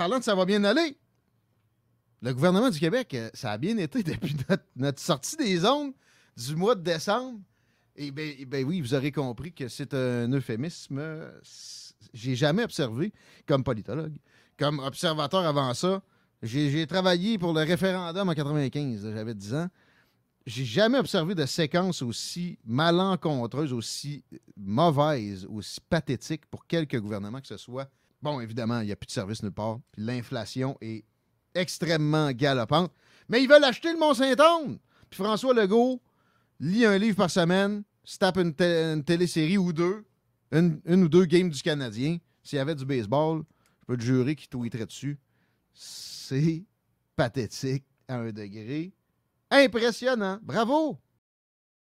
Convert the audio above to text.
parlant de ça va bien aller, le gouvernement du Québec, euh, ça a bien été depuis notre, sortie des ondes du mois de décembre. Et eh bien, eh ben oui, vous aurez compris que c'est un euphémisme. Euh, j'ai jamais observé, comme politologue, comme observateur avant ça, j'ai travaillé pour le référendum en 95, j'avais 10 ans. J'ai jamais observé de séquence aussi malencontreuse, aussi mauvaise, aussi pathétique pour quelque gouvernement que ce soit Bon, évidemment, il n'y a plus de service nulle part. l'inflation est extrêmement galopante. Mais ils veulent acheter le Mont-Saint-Anne. Puis François Legault lit un livre par semaine, se tape une, une télésérie ou deux, une, ou deux games du Canadien. S'il y avait du baseball, je peux te jurer qu'il tweeterait dessus. C'est pathétique à un degré impressionnant. Bravo!